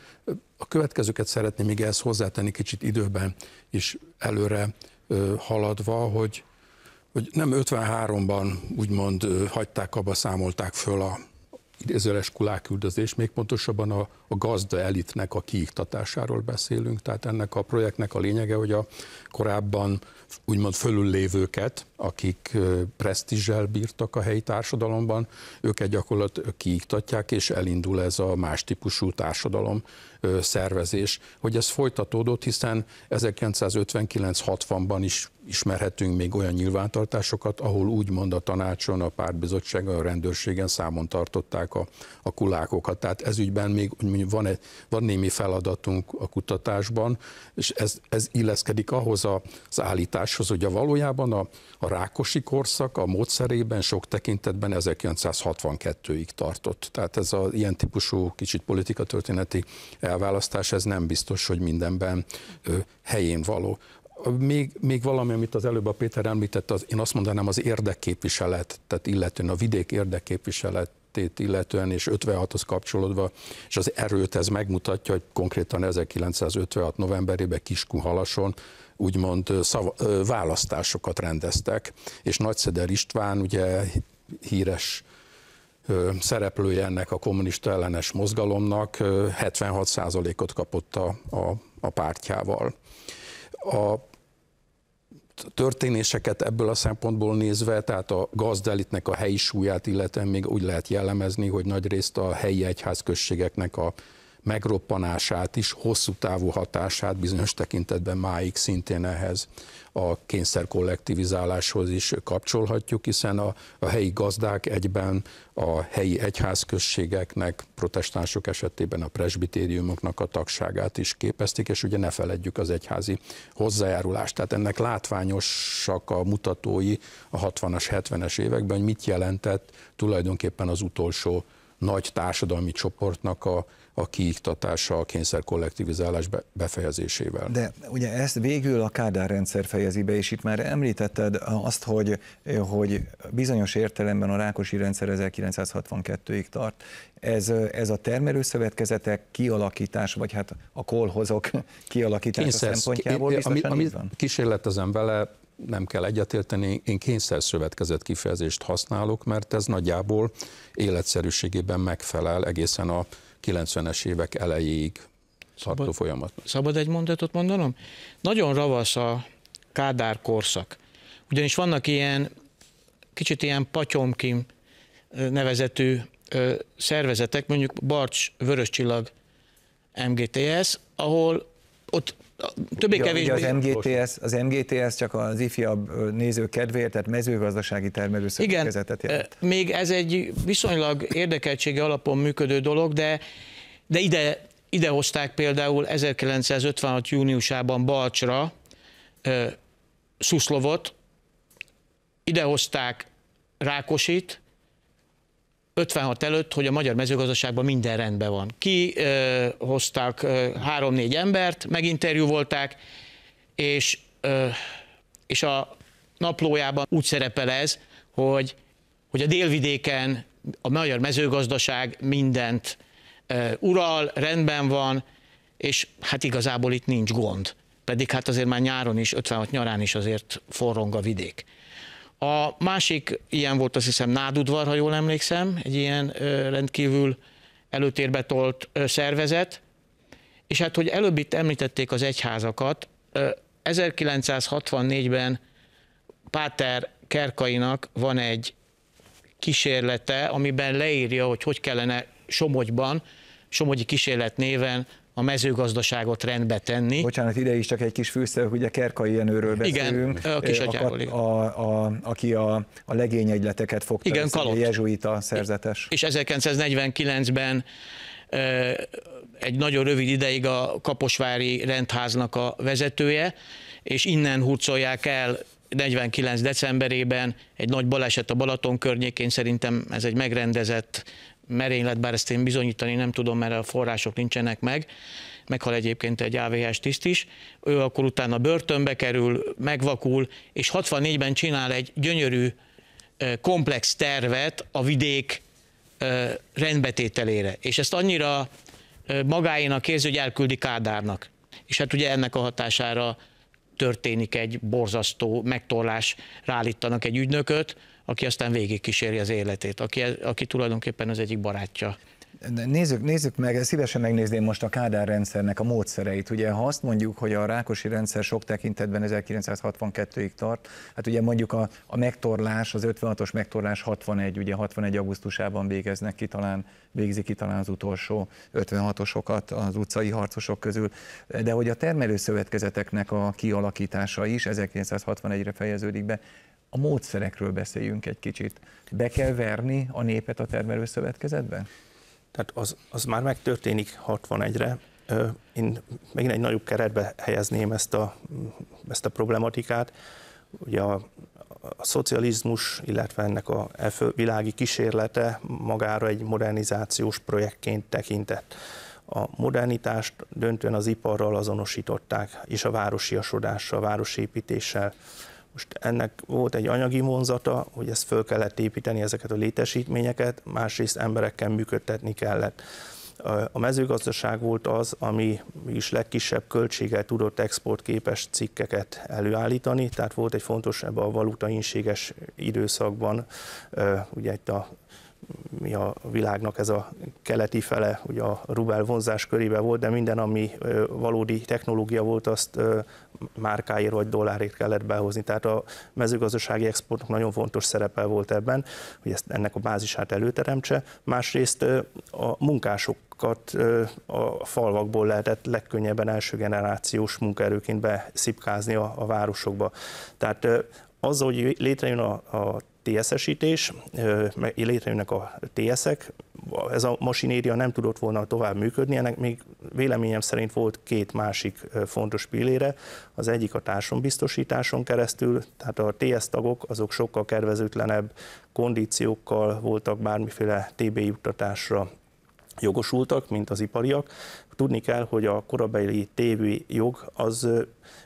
A következőket szeretném még ezt hozzátenni kicsit időben is előre haladva, hogy, hogy nem 53-ban úgymond hagyták abba, számolták föl a idézőles kuláküldözés, még pontosabban a, a gazda elitnek a kiiktatásáról beszélünk, tehát ennek a projektnek a lényege, hogy a korábban úgymond fölül lévőket akik presztízsel bírtak a helyi társadalomban, ők egy gyakorlat kiiktatják, és elindul ez a más típusú társadalom szervezés, hogy ez folytatódott, hiszen 1959-60-ban is ismerhetünk még olyan nyilvántartásokat, ahol úgymond a tanácson, a pártbizottságon, a rendőrségen számon tartották a, a kulákokat. Tehát ez ügyben még van, egy, van némi feladatunk a kutatásban, és ez, ez illeszkedik ahhoz az állításhoz, hogy a valójában a, a Rákosi korszak a módszerében sok tekintetben 1962-ig tartott. Tehát ez a ilyen típusú kicsit politikatörténeti elválasztás, ez nem biztos, hogy mindenben ö, helyén való még, még valami, amit az előbb a Péter említett, az, én azt mondanám az érdekképviselet, tehát illetően a vidék érdekképviselet illetően és 56-hoz kapcsolódva, és az erőt ez megmutatja, hogy konkrétan 1956. novemberében Kiskunhalason úgymond szava, választásokat rendeztek, és Nagyszeder István ugye híres szereplője ennek a kommunista ellenes mozgalomnak 76%-ot kapott a, a, a pártjával. A történéseket ebből a szempontból nézve, tehát a gazdelitnek a helyi súlyát, illetve még úgy lehet jellemezni, hogy nagyrészt a helyi egyházközségeknek a megroppanását is, hosszú távú hatását bizonyos tekintetben máig szintén ehhez a kényszer kollektivizáláshoz is kapcsolhatjuk, hiszen a, a helyi gazdák egyben a helyi egyházközségeknek, protestánsok esetében a presbitériumoknak a tagságát is képezték, és ugye ne feledjük az egyházi hozzájárulást. Tehát ennek látványosak a mutatói a 60-as, 70-es években, hogy mit jelentett tulajdonképpen az utolsó nagy társadalmi csoportnak a a kiiktatása, a kényszer kollektivizálás befejezésével. De ugye ezt végül a Kádár rendszer fejezi be, és itt már említetted azt, hogy, hogy bizonyos értelemben a Rákosi rendszer 1962-ig tart. Ez, ez a termelőszövetkezetek kialakítás, vagy hát a kolhozok <laughs> kialakítása Kényszer, szempontjából biztosan ami, ami van? Kísérletezem vele, nem kell egyetérteni, én kényszer szövetkezett kifejezést használok, mert ez nagyjából életszerűségében megfelel egészen a 90-es évek elejéig tartó szabad, folyamat. Szabad egy mondatot mondanom? Nagyon ravasz a Kádár korszak. Ugyanis vannak ilyen, kicsit ilyen patyomkim nevezetű szervezetek, mondjuk Barcs Vörös Csillag MGTS, ahol ott többé-kevésbé... Az MGTS, az MGTS csak az ifjabb néző kedvéért, tehát mezőgazdasági termelő jelent. még ez egy viszonylag érdekeltsége alapon működő dolog, de, de ide, ide hozták például 1956. júniusában Balcsra Szuszlovot, idehozták Rákosit, 56 előtt, hogy a magyar mezőgazdaságban minden rendben van. Kihozták három-négy embert, meginterjú volták, és, ö, és a naplójában úgy szerepel ez, hogy, hogy a délvidéken a magyar mezőgazdaság mindent ö, ural, rendben van, és hát igazából itt nincs gond. Pedig hát azért már nyáron is, 56 nyarán is azért forrong a vidék. A másik ilyen volt azt hiszem Nádudvar, ha jól emlékszem, egy ilyen rendkívül előtérbe tolt szervezet, és hát, hogy előbb itt említették az egyházakat, 1964-ben Páter Kerkainak van egy kísérlete, amiben leírja, hogy hogy kellene Somogyban, Somogyi kísérlet néven a mezőgazdaságot rendbe tenni. Bocsánat, ide is csak egy kis fűszer, ugye Kerkai Jenőről beszélünk. Igen, a kisatyáról. A, a, a, aki a, a legényegyleteket fogta igen, a jezsuita szerzetes. És 1949-ben egy nagyon rövid ideig a Kaposvári rendháznak a vezetője, és innen hurcolják el 49. decemberében egy nagy baleset a Balaton környékén, szerintem ez egy megrendezett merénylet, bár ezt én bizonyítani nem tudom, mert a források nincsenek meg, meghal egyébként egy AVH tiszt is, ő akkor utána börtönbe kerül, megvakul, és 64-ben csinál egy gyönyörű, komplex tervet a vidék rendbetételére, és ezt annyira magáénak érzi, hogy elküldi Kádárnak. És hát ugye ennek a hatására történik egy borzasztó megtorlás, ráállítanak egy ügynököt, aki aztán végigkíséri az életét, aki, aki tulajdonképpen az egyik barátja. Nézzük, nézzük meg, szívesen megnézném most a Kádár rendszernek a módszereit. Ugye ha azt mondjuk, hogy a Rákosi rendszer sok tekintetben 1962-ig tart, hát ugye mondjuk a, a megtorlás, az 56-os megtorlás 61, ugye 61 augusztusában végeznek ki talán, végzik ki talán az utolsó 56-osokat az utcai harcosok közül, de hogy a termelőszövetkezeteknek a kialakítása is 1961-re fejeződik be, a módszerekről beszéljünk egy kicsit. Be kell verni a népet a termelőszövetkezetben? Tehát az, az már megtörténik 61-re. Én megint egy nagyobb keretbe helyezném ezt a, ezt a problematikát. Ugye a, a szocializmus, illetve ennek a világi kísérlete magára egy modernizációs projektként tekintett. A modernitást döntően az iparral azonosították, és a városiasodással, a városépítéssel. Most ennek volt egy anyagi vonzata, hogy ezt föl kellett építeni, ezeket a létesítményeket, másrészt emberekkel működtetni kellett. A mezőgazdaság volt az, ami is legkisebb költséggel tudott exportképes cikkeket előállítani, tehát volt egy fontos ebben a valutainséges időszakban, ugye itt a mi a világnak ez a keleti fele, ugye a rubel vonzás körébe volt, de minden, ami valódi technológia volt, azt márkáért vagy dollárért kellett behozni. Tehát a mezőgazdasági exportnak nagyon fontos szerepe volt ebben, hogy ezt, ennek a bázisát előteremtse. Másrészt a munkások a falvakból lehetett legkönnyebben első generációs munkaerőként beszipkázni a, a városokba. Tehát az, hogy létrejön a, a tss esítés létrejönnek a TS-ek, ez a masinéria nem tudott volna tovább működni, ennek még véleményem szerint volt két másik fontos pillére, az egyik a társombiztosításon keresztül, tehát a TS tagok azok sokkal kedvezőtlenebb kondíciókkal voltak bármiféle TB juttatásra jogosultak, mint az ipariak. Tudni kell, hogy a korabeli tévő jog az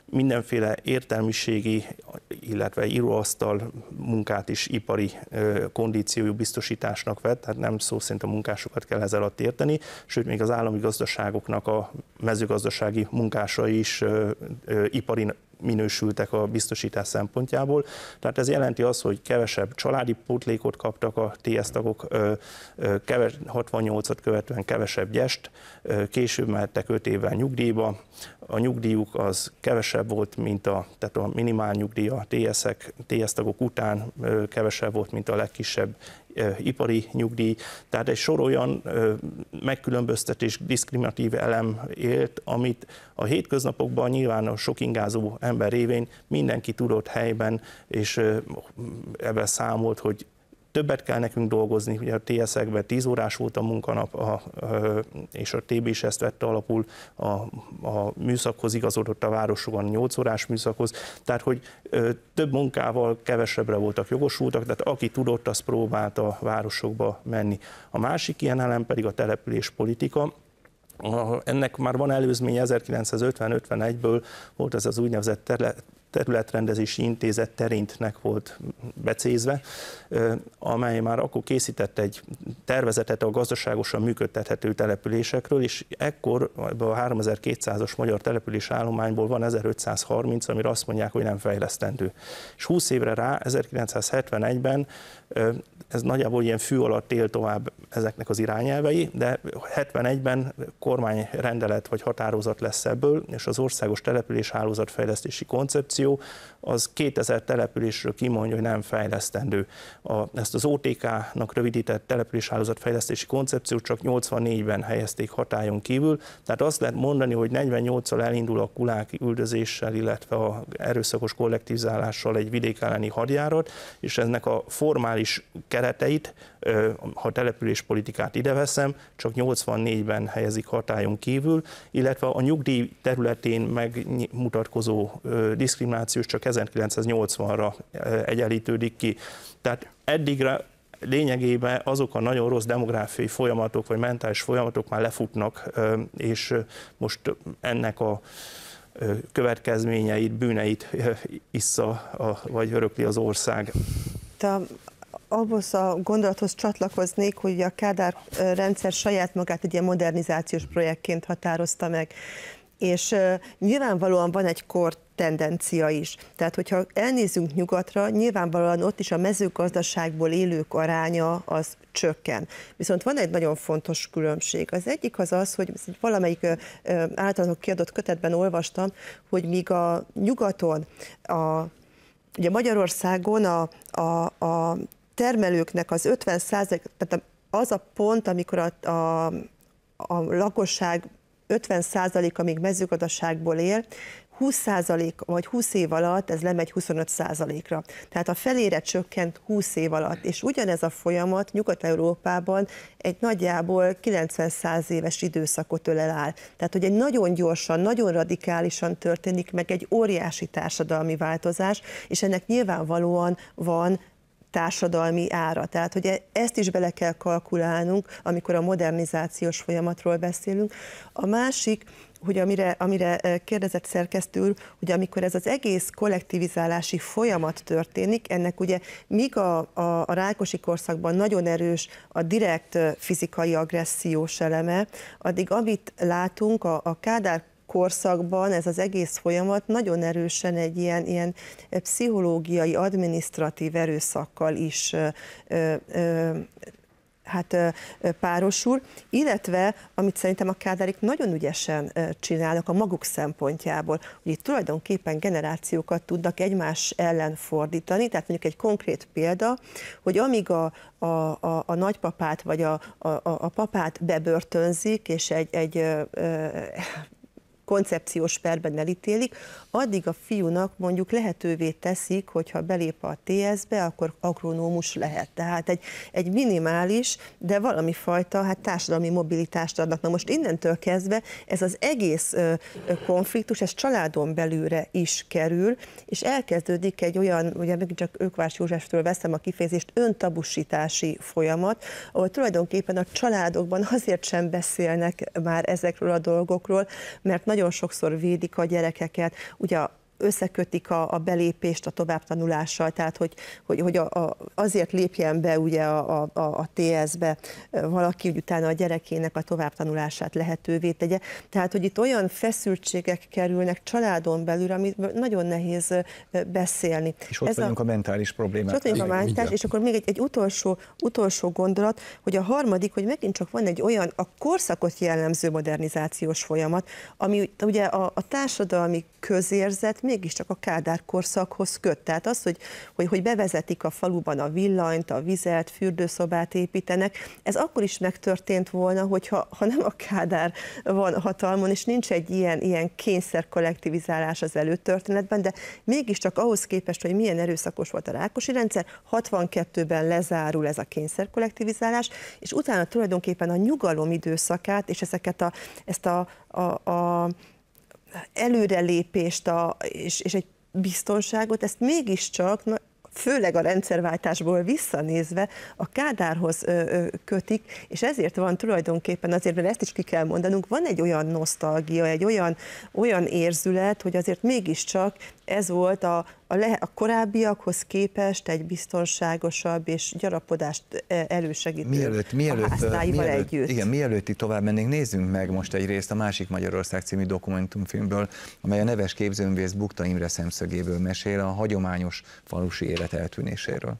mindenféle értelmiségi, illetve íróasztal munkát is ipari kondíciójú biztosításnak vett, tehát nem szó szerint a munkásokat kell ezzel alatt érteni, sőt még az állami gazdaságoknak a mezőgazdasági munkásai is ipari minősültek a biztosítás szempontjából. Tehát ez jelenti azt, hogy kevesebb családi pótlékot kaptak a TS tagok, 68-at követően kevesebb gyest, később mehettek 5 évvel nyugdíjba, a nyugdíjuk az kevesebb volt, mint a, tehát a minimál nyugdíja a TS-tagok után kevesebb volt, mint a legkisebb ipari nyugdíj, tehát egy sor olyan megkülönböztetés, diszkriminatív elem élt, amit a hétköznapokban nyilván a sok ingázó ember révén mindenki tudott helyben, és ebben számolt, hogy Többet kell nekünk dolgozni, ugye a tsz ekben 10 órás volt a munkanap, a, és a TB is ezt vette alapul, a, a műszakhoz igazodott a városokban 8 órás műszakhoz, tehát hogy több munkával kevesebbre voltak jogosultak, tehát aki tudott, az próbált a városokba menni. A másik ilyen elem pedig a település politika, ennek már van előzménye 1950-51-ből volt ez az úgynevezett területrendezési intézet terintnek volt becézve, amely már akkor készített egy tervezetet a gazdaságosan működtethető településekről, és ekkor a 3200-as magyar település állományból van 1530, amire azt mondják, hogy nem fejlesztendő. És 20 évre rá, 1971-ben ez nagyjából ilyen fű alatt él tovább ezeknek az irányelvei, de 71-ben kormányrendelet vagy határozat lesz ebből, és az országos település hálózatfejlesztési koncepció koncepció az 2000 településről kimondja, hogy nem fejlesztendő. A, ezt az OTK-nak rövidített településhálózat fejlesztési koncepciót csak 84-ben helyezték hatályon kívül, tehát azt lehet mondani, hogy 48 al elindul a kulák üldözéssel, illetve a erőszakos kollektivizálással egy vidék elleni hadjárat, és ennek a formális kereteit, ha településpolitikát ide veszem, csak 84-ben helyezik hatályon kívül, illetve a nyugdíj területén megmutatkozó diszkrimináció inflációs csak 1980-ra eh, egyenlítődik ki. Tehát eddigre lényegében azok a nagyon rossz demográfiai folyamatok, vagy mentális folyamatok már lefutnak, eh, és eh, most ennek a következményeit, bűneit issza, a, vagy örökli az ország. Te ahhoz a gondolathoz csatlakoznék, hogy a Kádár rendszer saját magát egy ilyen modernizációs projektként határozta meg és nyilvánvalóan van egy kort tendencia is. Tehát, hogyha elnézünk nyugatra, nyilvánvalóan ott is a mezőgazdaságból élők aránya az csökken. Viszont van egy nagyon fontos különbség. Az egyik az az, hogy valamelyik általánok kiadott kötetben olvastam, hogy míg a nyugaton, a, ugye Magyarországon a, a, a termelőknek az 50 tehát az a pont, amikor a, a, a lakosság 50%-a még mezőgazdaságból él, 20% vagy 20 év alatt ez lemegy 25%-ra. Tehát a felére csökkent 20 év alatt, és ugyanez a folyamat Nyugat-Európában egy nagyjából 90 száz éves időszakot ölel áll. Tehát, hogy egy nagyon gyorsan, nagyon radikálisan történik meg egy óriási társadalmi változás, és ennek nyilvánvalóan van társadalmi ára. Tehát, hogy e- ezt is bele kell kalkulálnunk, amikor a modernizációs folyamatról beszélünk. A másik, hogy amire, amire e, kérdezett szerkesztő hogy amikor ez az egész kollektivizálási folyamat történik, ennek ugye míg a, a, a rákosi korszakban nagyon erős a direkt e, fizikai agressziós eleme, addig amit látunk a, a Kádár korszakban ez az egész folyamat nagyon erősen egy ilyen, ilyen eh, pszichológiai, administratív erőszakkal is ö, eh, ö, eh, hát párosul, illetve amit szerintem a kádárik nagyon ügyesen csinálnak a maguk szempontjából, hogy itt tulajdonképpen generációkat tudnak egymás ellen fordítani, tehát mondjuk egy konkrét példa, hogy amíg a, a, a, a nagypapát vagy a, a, a papát bebörtönzik, és egy, egy koncepciós perben elítélik, addig a fiúnak mondjuk lehetővé teszik, hogyha belép a tsz be akkor agronómus lehet. Tehát egy, egy minimális, de valami fajta hát társadalmi mobilitást adnak. Na most innentől kezdve ez az egész ö, konfliktus, ez családon belülre is kerül, és elkezdődik egy olyan, ugye még csak Ökvás Józsefről veszem a kifejezést, öntabusítási folyamat, ahol tulajdonképpen a családokban azért sem beszélnek már ezekről a dolgokról, mert nagyon sokszor védik a gyerekeket. Ugye összekötik a, a belépést a továbbtanulással, tehát hogy, hogy, hogy a, a, azért lépjen be ugye a, a, a TS-be valaki, hogy utána a gyerekének a továbbtanulását lehetővé tegye. Tehát, hogy itt olyan feszültségek kerülnek családon belül, amit nagyon nehéz beszélni. És ott Ez vagyunk a, a mentális problémák. És ott vagyunk a mentális, és akkor még egy, egy utolsó, utolsó gondolat, hogy a harmadik, hogy megint csak van egy olyan a korszakot jellemző modernizációs folyamat, ami ugye a, a társadalmi közérzet, mégiscsak a Kádár korszakhoz köt. Tehát az, hogy, hogy, hogy bevezetik a faluban a villanyt, a vizet, fürdőszobát építenek, ez akkor is megtörtént volna, hogyha ha nem a Kádár van hatalmon, és nincs egy ilyen, ilyen kényszer kollektivizálás az előtörténetben, de mégiscsak ahhoz képest, hogy milyen erőszakos volt a Rákosi rendszer, 62-ben lezárul ez a kényszer kollektivizálás, és utána tulajdonképpen a nyugalom időszakát, és ezeket a, ezt a, a, a előrelépést a, és, és egy biztonságot, ezt mégiscsak, na, főleg a rendszerváltásból visszanézve a Kádárhoz kötik, és ezért van tulajdonképpen, azért, mert ezt is ki kell mondanunk, van egy olyan nosztalgia, egy olyan, olyan érzület, hogy azért mégiscsak ez volt a, a, le, a korábbiakhoz képest egy biztonságosabb és gyarapodást e, elősegítő mielőtt, mielőtt, mielőtt, együtt. Igen, mielőtt itt tovább mennénk, nézzünk meg most egy részt a másik Magyarország című dokumentumfilmből, amely a neves képzőművész Bukta Imre szemszögéből mesél a hagyományos falusi élet eltűnéséről.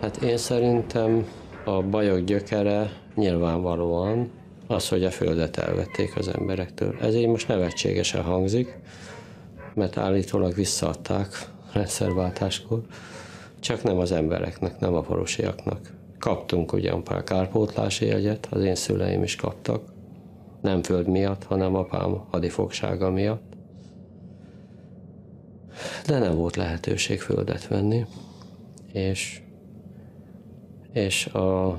Hát én szerintem a bajok gyökere nyilvánvalóan az, hogy a földet elvették az emberektől. Ez így most nevetségesen hangzik, mert állítólag visszaadták rendszerváltáskor, csak nem az embereknek, nem a falusiaknak. Kaptunk ugyan pár kárpótlási jegyet, az én szüleim is kaptak, nem föld miatt, hanem apám hadifogsága miatt. De nem volt lehetőség földet venni, és, és a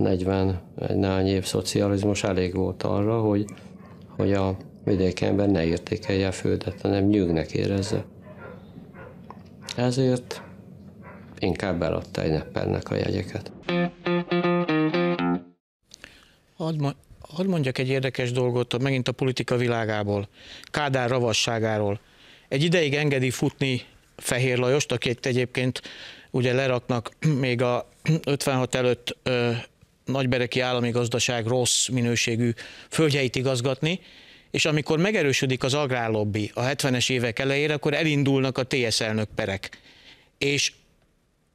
40 nány év szocializmus elég volt arra, hogy, hogy a vidéki ember ne értékelje a földet, hanem nyűgnek érezze. Ezért inkább eladta egy neppelnek a jegyeket. Hadd, hadd mondjak egy érdekes dolgot, megint a politika világából, Kádár ravasságáról. Egy ideig engedi futni Fehér Lajost, akit egyébként ugye leraknak még a 56 előtt nagybereki állami gazdaság rossz minőségű földjeit igazgatni, és amikor megerősödik az agrárlobbi a 70-es évek elejére, akkor elindulnak a TSZ elnök perek. És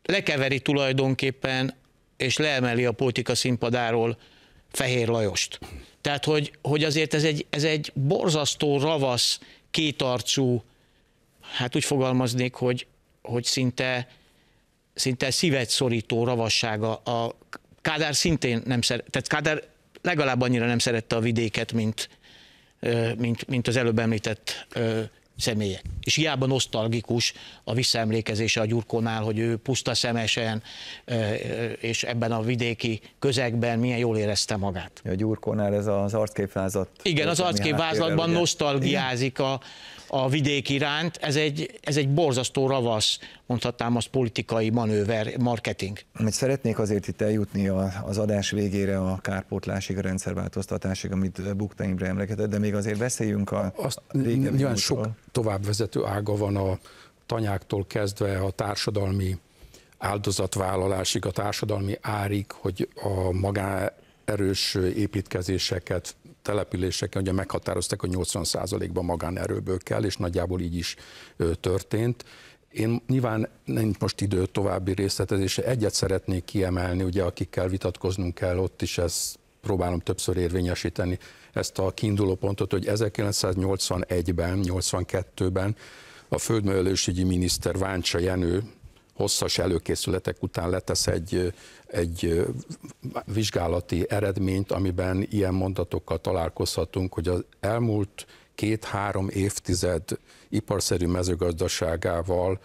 lekeveri tulajdonképpen, és leemeli a politika színpadáról Fehér Lajost. Tehát, hogy, hogy azért ez egy, ez egy borzasztó, ravasz, kétarcú, hát úgy fogalmaznék, hogy, hogy szinte, szinte szívet szorító ravassága a Kádár szintén nem szeret, tehát Kádár legalább annyira nem szerette a vidéket, mint, mint, mint az előbb említett személyek. És hiába nosztalgikus a visszaemlékezése a Gyurkonál, hogy ő puszta szemesen és ebben a vidéki közegben milyen jól érezte magát. A Gyurkonál ez az arcképvázat. Igen, az arcképvázatban nosztalgiázik a, a vidék iránt, ez egy, ez egy borzasztó ravasz, mondhatnám azt politikai manőver, marketing. Amit szeretnék azért itt eljutni az adás végére a kárpótlásig, a rendszerváltoztatásig, amit Bukta Imre emlegetett, de még azért beszéljünk a Azt nyilván sok továbbvezető ága van a tanyáktól kezdve a társadalmi áldozatvállalásig, a társadalmi árig, hogy a magáerős építkezéseket településeken ugye meghatározták, hogy 80%-ban magánerőből kell, és nagyjából így is történt. Én nyilván nincs most idő további részletezése, egyet szeretnék kiemelni, ugye akikkel vitatkoznunk kell, ott is ezt próbálom többször érvényesíteni ezt a kiinduló pontot, hogy 1981-ben, 82-ben a földművelősügyi miniszter Váncsa Jenő hosszas előkészületek után letesz egy, egy vizsgálati eredményt, amiben ilyen mondatokkal találkozhatunk, hogy az elmúlt két-három évtized iparszerű mezőgazdaságával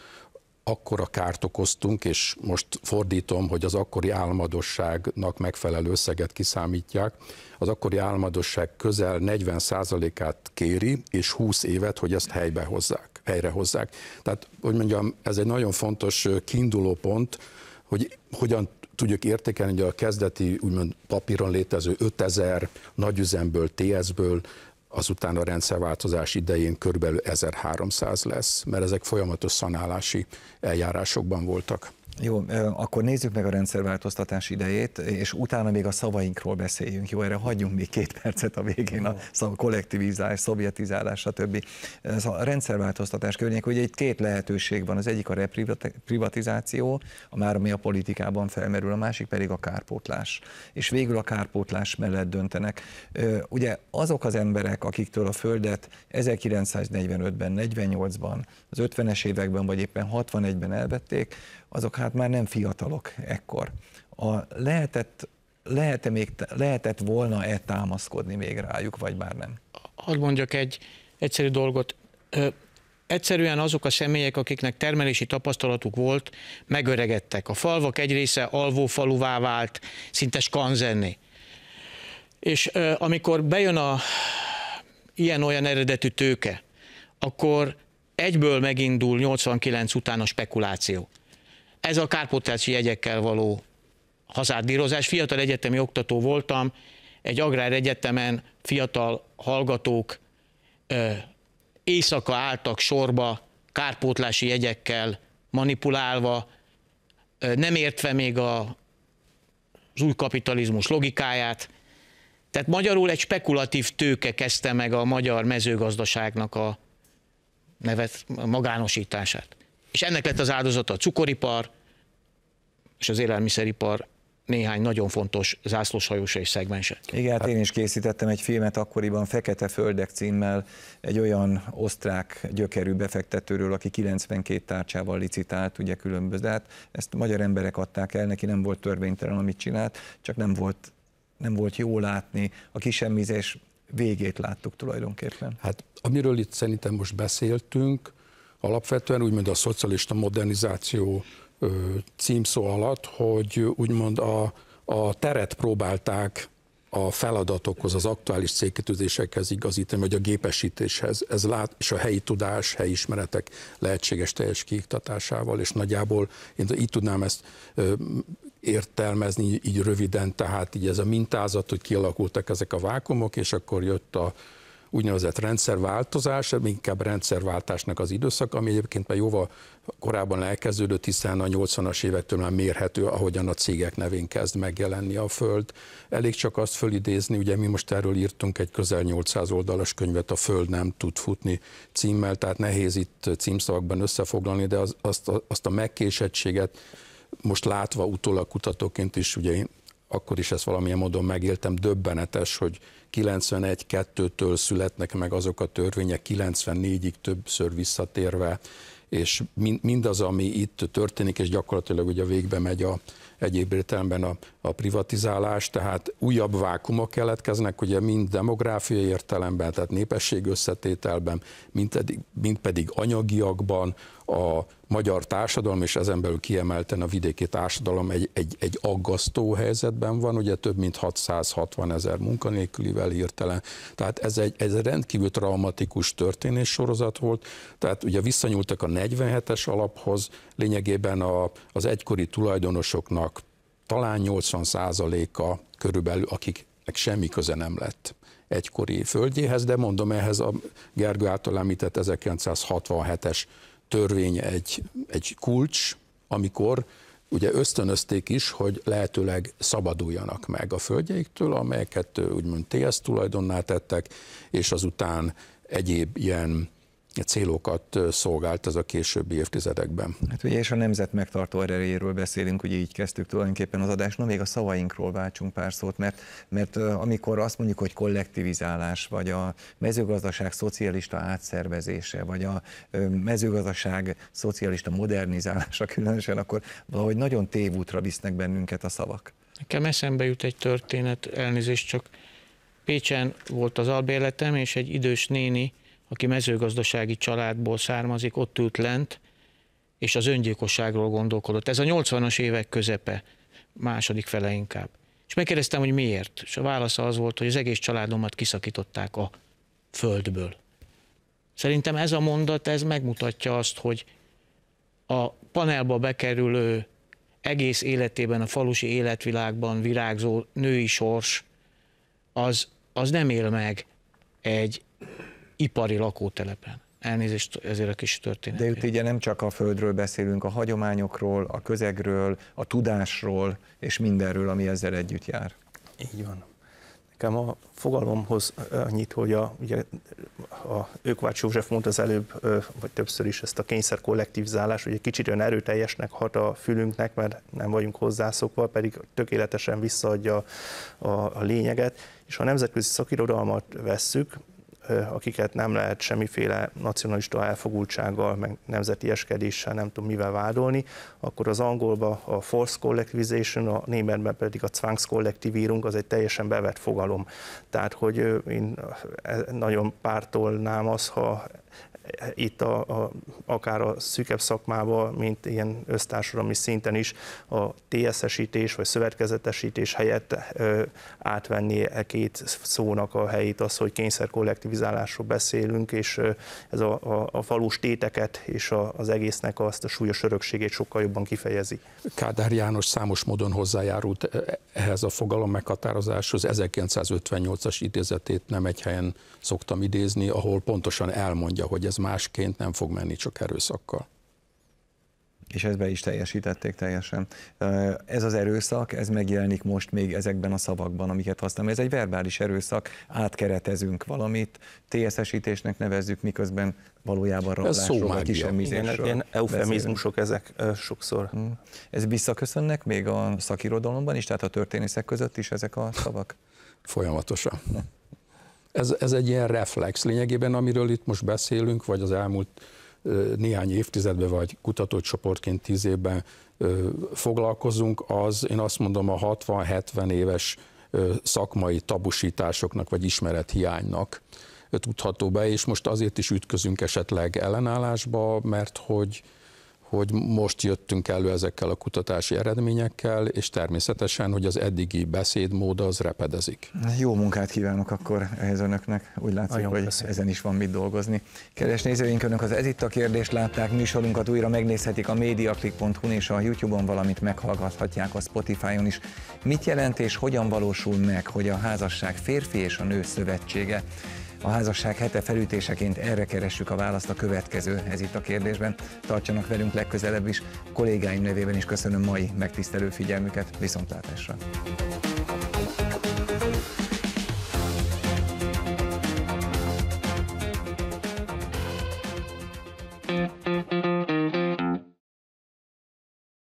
akkora kárt okoztunk, és most fordítom, hogy az akkori álmadosságnak megfelelő összeget kiszámítják, az akkori álmadosság közel 40%-át kéri, és 20 évet, hogy ezt helybe hozzák, helyre hozzák. Tehát, hogy mondjam, ez egy nagyon fontos kiinduló pont, hogy hogyan tudjuk értékelni, hogy a kezdeti úgymond papíron létező 5000 nagyüzemből, TS-ből azután a rendszerváltozás idején körülbelül 1300 lesz, mert ezek folyamatos szanálási eljárásokban voltak. Jó, akkor nézzük meg a rendszerváltoztatás idejét, és utána még a szavainkról beszéljünk. Jó, erre hagyjunk még két percet a végén, a szav, kollektivizálás, szovjetizálás, stb. Ez a rendszerváltoztatás környék, ugye egy két lehetőség van. Az egyik a reprivatizáció, a már ami a politikában felmerül, a másik pedig a kárpótlás. És végül a kárpótlás mellett döntenek. Ugye azok az emberek, akiktől a földet 1945-ben, 48-ban, az 50-es években, vagy éppen 61-ben elvették, azok hát már nem fiatalok ekkor. A lehetett, lehet -e még, lehetett volna-e támaszkodni még rájuk, vagy már nem? Hadd mondjak egy egyszerű dolgot. Ö, egyszerűen azok a személyek, akiknek termelési tapasztalatuk volt, megöregedtek. A falvak egy része alvó faluvá vált, szinte skanzenni. És ö, amikor bejön a ilyen-olyan eredetű tőke, akkor egyből megindul 89 után a spekuláció. Ez a kárpótlási jegyekkel való hazárdírozás. Fiatal egyetemi oktató voltam, egy agrár egyetemen fiatal hallgatók ö, éjszaka álltak sorba kárpótlási jegyekkel manipulálva, ö, nem értve még a, az új kapitalizmus logikáját. Tehát magyarul egy spekulatív tőke kezdte meg a magyar mezőgazdaságnak a nevet, magánosítását. És ennek lett az áldozata a cukoripar és az élelmiszeripar néhány nagyon fontos zászlóshajósa és szegmense. Igen, hát én is készítettem egy filmet akkoriban Fekete Földek címmel egy olyan osztrák gyökerű befektetőről, aki 92 tárcsával licitált, ugye különböző, hát ezt magyar emberek adták el, neki nem volt törvénytelen, amit csinált, csak nem volt, nem volt jó látni, a kisemmizés végét láttuk tulajdonképpen. Hát amiről itt szerintem most beszéltünk, alapvetően, úgymond a szocialista modernizáció címszó alatt, hogy úgymond a, a teret próbálták a feladatokhoz, az aktuális célkitűzésekhez igazítani, vagy a gépesítéshez. Ez lát, és a helyi tudás, helyi ismeretek lehetséges teljes kiiktatásával, és nagyjából én így tudnám ezt értelmezni így, így röviden, tehát így ez a mintázat, hogy kialakultak ezek a vákumok, és akkor jött a, úgynevezett rendszerváltozás, inkább rendszerváltásnak az időszak, ami egyébként már jóval korábban elkezdődött, hiszen a 80-as évektől már mérhető, ahogyan a cégek nevén kezd megjelenni a föld. Elég csak azt fölidézni, ugye mi most erről írtunk egy közel 800 oldalas könyvet, a föld nem tud futni címmel, tehát nehéz itt címszavakban összefoglalni, de az, azt, a, azt a megkésettséget most látva utólag kutatóként is, ugye én akkor is ezt valamilyen módon megéltem, döbbenetes, hogy 91-2-től születnek meg azok a törvények, 94-ig többször visszatérve, és mindaz, ami itt történik, és gyakorlatilag ugye végbe megy a, egyéb értelemben a, a privatizálás, tehát újabb vákumok keletkeznek, ugye mind demográfiai értelemben, tehát népesség összetételben, mind pedig, mind pedig anyagiakban, a magyar társadalom, és ezen belül kiemelten a vidéki társadalom egy, egy, egy aggasztó helyzetben van, ugye több mint 660 ezer munkanélkülivel hirtelen. Tehát ez egy, ez egy rendkívül traumatikus sorozat volt, tehát ugye visszanyúltak a 47-es alaphoz, lényegében a, az egykori tulajdonosoknak talán 80%-a körülbelül, akiknek semmi köze nem lett egykori földjéhez, de mondom ehhez a Gergő által említett 1967-es törvény egy, egy kulcs, amikor ugye ösztönözték is, hogy lehetőleg szabaduljanak meg a földjeiktől, amelyeket úgymond TSZ tulajdonná tettek, és azután egyéb ilyen célokat szolgált ez a későbbi évtizedekben. Hát ugye és a nemzet megtartó erejéről beszélünk, ugye így kezdtük tulajdonképpen az adást, no még a szavainkról váltsunk pár szót, mert, mert amikor azt mondjuk, hogy kollektivizálás, vagy a mezőgazdaság szocialista átszervezése, vagy a mezőgazdaság szocialista modernizálása különösen, akkor valahogy nagyon tévútra visznek bennünket a szavak. Nekem eszembe jut egy történet, elnézést csak Pécsen volt az albérletem, és egy idős néni aki mezőgazdasági családból származik, ott ült lent, és az öngyilkosságról gondolkodott. Ez a 80-as évek közepe, második fele inkább. És megkérdeztem, hogy miért. És a válasza az volt, hogy az egész családomat kiszakították a földből. Szerintem ez a mondat, ez megmutatja azt, hogy a panelba bekerülő egész életében, a falusi életvilágban virágzó női sors, az, az nem él meg egy ipari lakótelepen. Elnézést ezért a kis történet. De itt ugye nem csak a földről beszélünk, a hagyományokról, a közegről, a tudásról, és mindenről, ami ezzel együtt jár. Így van. Nekem a fogalomhoz annyit, hogy a, ugye, a Őkvács József mondta az előbb, vagy többször is ezt a kényszer kollektivizálás, hogy egy kicsit olyan erőteljesnek hat a fülünknek, mert nem vagyunk hozzászokva, pedig tökéletesen visszaadja a, a lényeget. És ha a nemzetközi szakirodalmat vesszük, akiket nem lehet semmiféle nacionalista elfogultsággal, meg nemzeti eskedéssel, nem tudom mivel vádolni, akkor az angolba a force collectivization, a németben pedig a zwangskollektivírunk, az egy teljesen bevett fogalom. Tehát, hogy én e, nagyon pártolnám az, ha itt a, a, akár a szűkebb szakmában, mint ilyen össztársadalmi szinten is a tss esítés vagy szövetkezetesítés helyett ö, átvenni e két szónak a helyét az, hogy kényszer kollektivizálásról beszélünk, és ö, ez a, a, a falus téteket és a, az egésznek azt a súlyos örökségét sokkal jobban kifejezi. Kádár János számos módon hozzájárult e, ehhez a fogalom meghatározáshoz. 1958-as idézetét nem egy helyen szoktam idézni, ahol pontosan elmondja, hogy ez másként nem fog menni, csak erőszakkal. És ezt be is teljesítették teljesen. Ez az erőszak, ez megjelenik most még ezekben a szavakban, amiket használom. Ez egy verbális erőszak, átkeretezünk valamit, TSS-ítésnek nevezzük, miközben valójában rablásról, kis Igen, ilyen eufemizmusok beszélünk. ezek sokszor. Hm. Ez visszaköszönnek még a szakirodalomban is, tehát a történészek között is ezek a szavak? Folyamatosan. Ez, ez egy ilyen reflex lényegében, amiről itt most beszélünk, vagy az elmúlt néhány évtizedben, vagy kutatócsoportként tíz évben foglalkozunk, az én azt mondom a 60-70 éves szakmai tabusításoknak, vagy ismerethiánynak tudható be, és most azért is ütközünk esetleg ellenállásba, mert hogy hogy most jöttünk elő ezekkel a kutatási eredményekkel, és természetesen, hogy az eddigi beszédmód az repedezik. Jó munkát kívánok akkor ehhez önöknek. Úgy látszik, hogy beszél. ezen is van mit dolgozni. Kedves nézőink, önök az Ez itt a kérdést látták, műsorunkat újra megnézhetik a mediaclick.hu és a YouTube-on, valamint meghallgathatják a Spotify-on is. Mit jelent és hogyan valósul meg, hogy a házasság férfi és a nő szövetsége? A házasság hete felütéseként erre keressük a választ a következő, ez itt a kérdésben. Tartsanak velünk legközelebb is. kollégáim nevében is köszönöm mai megtisztelő figyelmüket. Viszontlátásra!